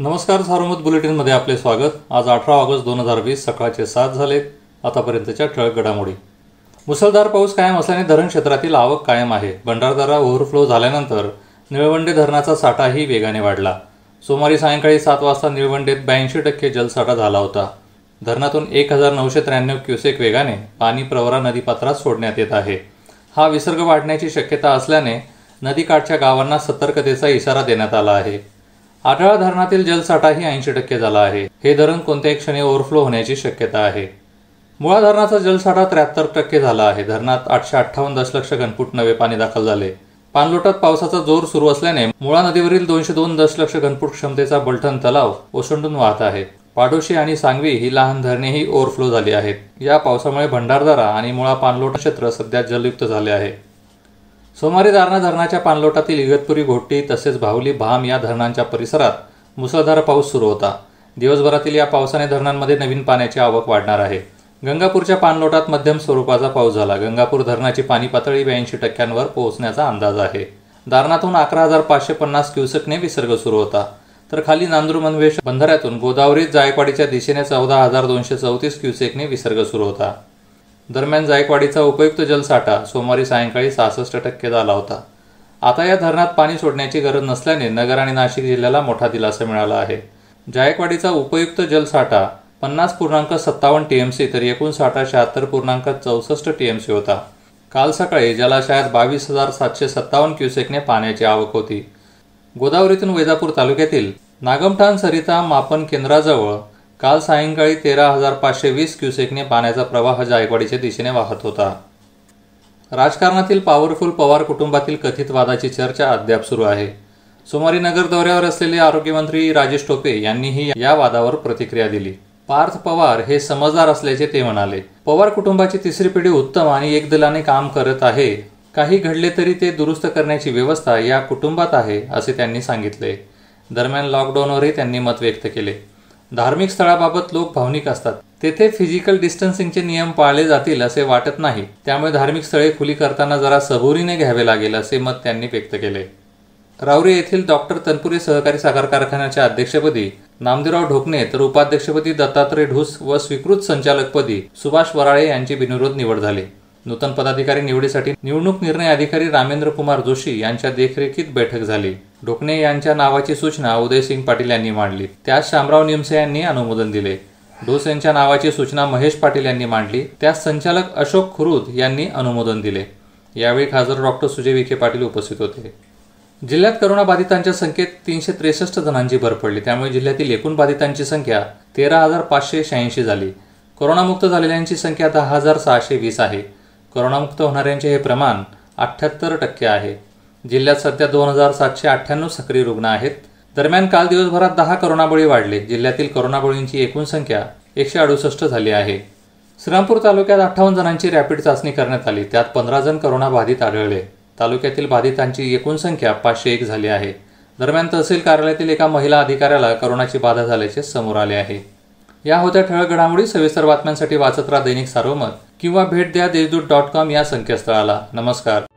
नमस्कार सार्वमत बुलेटिनमध्ये आपले स्वागत आज अठरा ऑगस्ट दोन हजार वीस सकाळचे सात झाले आतापर्यंतच्या ठळक घडामोडी मुसळधार पाऊस कायम असल्याने धरण क्षेत्रातील आवक कायम आहे भंडारदारा ओव्हरफ्लो झाल्यानंतर निळवंडे धरणाचा साठाही वेगाने वाढला सोमवारी सायंकाळी सात वाजता निळवंडेत ब्याऐंशी टक्के जलसाठा झाला होता धरणातून एक हजार नऊशे त्र्याण्णव क्युसेक वेगाने पाणी प्रवरा नदीपात्रात सोडण्यात येत आहे हा विसर्ग वाढण्याची शक्यता असल्याने नदीकाठच्या गावांना सतर्कतेचा इशारा देण्यात आला आहे आटळा धरणातील जलसाठाही ऐंशी टक्के झाला आहे हे धरण कोणत्याही क्षणी ओव्हरफ्लो होण्याची शक्यता आहे मुळा धरणाचा जलसाठा त्र्याहत्तर टक्के झाला आहे धरणात आठशे अठ्ठावन्न दशलक्ष घनफूट नवे पाणी दाखल झाले पानलोटात पावसाचा जोर सुरू असल्याने मुळा नदीवरील दोनशे दोन दशलक्ष घनफूट क्षमतेचा बलठण तलाव ओसंडून वाहत आहे पाडोशी आणि सांगवी ही लहान धरणेही ओव्हरफ्लो झाली आहेत या पावसामुळे भंडारदारा आणि मुळा पाणलोट क्षेत्र सध्या जलयुक्त झाले आहे सोमवारी दारणा धरणाच्या पाणलोटातील इगतपुरी घोटी तसेच भावली भाम या धरणांच्या परिसरात मुसळधार पाऊस सुरू होता दिवसभरातील या पावसाने धरणांमध्ये नवीन पाण्याची आवक वाढणार आहे गंगापूरच्या पाणलोटात मध्यम स्वरूपाचा पाऊस झाला गंगापूर धरणाची पाणी पातळी ब्याऐंशी टक्क्यांवर पोहोचण्याचा अंदाज आहे दारणातून अकरा हजार पाचशे पन्नास क्युसेकने विसर्ग सुरू होता तर खाली नांदूर बंधाऱ्यातून गोदावरी जायकवाडीच्या दिशेने चौदा हजार दोनशे चौतीस क्युसेकने विसर्ग सुरू होता दरम्यान जायकवाडीचा उपयुक्त जलसाठा सोमवारी सायंकाळी सहासष्ट टक्के झाला होता आता या धरणात पाणी सोडण्याची गरज नसल्याने नगर आणि नाशिक जिल्ह्याला मोठा दिलासा मिळाला आहे जायकवाडीचा उपयुक्त जलसाठा पन्नास पूर्णांक सत्तावन्न टी एम सी तर एकूण साठा शहात्तर पूर्णांक चौसष्ट टीएमसी होता काल सकाळी जलाशयात बावीस हजार सातशे सत्तावन्न क्युसेकने पाण्याची आवक होती गोदावरीतून वैजापूर तालुक्यातील नागमठाण सरिता मापन केंद्राजवळ काल सायंकाळी तेरा हजार पाचशे वीस क्युसेकने पाण्याचा प्रवाह जायकवाडीच्या दिशेने वाहत होता राजकारणातील पॉवरफुल पवार कुटुंबातील कथित वादाची चर्चा अद्याप सुरू आहे सोमवारी नगर दौऱ्यावर असलेले आरोग्यमंत्री राजेश टोपे यांनीही या वादावर प्रतिक्रिया दिली पार्थ पवार हे समजदार असल्याचे ते म्हणाले पवार कुटुंबाची तिसरी पिढी उत्तम आणि एकदलाने काम करत आहे काही घडले तरी ते दुरुस्त करण्याची व्यवस्था या कुटुंबात आहे असे त्यांनी सांगितले दरम्यान लॉकडाऊनवरही त्यांनी मत व्यक्त केले धार्मिक स्थळाबाबत लोक भावनिक असतात तेथे फिजिकल डिस्टन्सिंगचे नियम पाळले जातील असे वाटत नाही त्यामुळे धार्मिक स्थळे खुली करताना जरा सबुरीने घ्यावे लागेल असे मत त्यांनी व्यक्त केले राऊरी येथील डॉक्टर तनपुरे सहकारी साखर कारखान्याच्या अध्यक्षपदी नामदेवराव ढोकणे तर उपाध्यक्षपदी दत्तात्रय ढूस व स्वीकृत संचालकपदी सुभाष वराळे यांची बिनविरोध निवड झाली नूतन पदाधिकारी निवडीसाठी निवडणूक निर्णय अधिकारी रामेंद्र कुमार जोशी यांच्या देखरेखीत बैठक झाली ढोकणे यांच्या नावाची सूचना उदयसिंग पाटील यांनी मांडली त्यास शामराव निमसे यांनी अनुमोदन दिले ढोस यांच्या नावाची सूचना महेश पाटील यांनी मांडली त्यास संचालक अशोक खुरुद यांनी अनुमोदन दिले यावेळी खासदार डॉक्टर सुजय विखे पाटील उपस्थित होते जिल्ह्यात करोनाबाधितांच्या संख्येत तीनशे त्रेसष्ट जणांची भर पडली त्यामुळे जिल्ह्यातील एकूण बाधितांची संख्या तेरा हजार पाचशे शहाऐंशी झाली कोरोनामुक्त झालेल्यांची संख्या दहा हजार सहाशे वीस आहे कोरोनामुक्त होणाऱ्यांचे हे प्रमाण अठ्ठ्याहत्तर टक्के आहे जिल्ह्यात सध्या दोन हजार सातशे अठ्ठ्याण्णव सक्रिय रुग्ण आहेत दरम्यान काल दिवसभरात दहा करोनाबळी वाढले जिल्ह्यातील करोनाबळींची एकूण संख्या एकशे अडुसष्ट झाली आहे श्रीरामपूर तालुक्यात अठ्ठावन्न जणांची रॅपिड चाचणी करण्यात आली त्यात पंधरा जण करोना बाधित आढळले तालुक्यातील बाधितांची एकूण संख्या पाचशे एक झाली आहे दरम्यान तहसील कार्यालयातील एका महिला अधिकाऱ्याला करोनाची बाधा झाल्याचे समोर आले आहे या होत्या ठळक घडामोडी सविस्तर बातम्यांसाठी वाचत राहा दैनिक सारोमत किंवा भेट द्या देशदूत डॉट कॉम या संकेतस्थळाला नमस्कार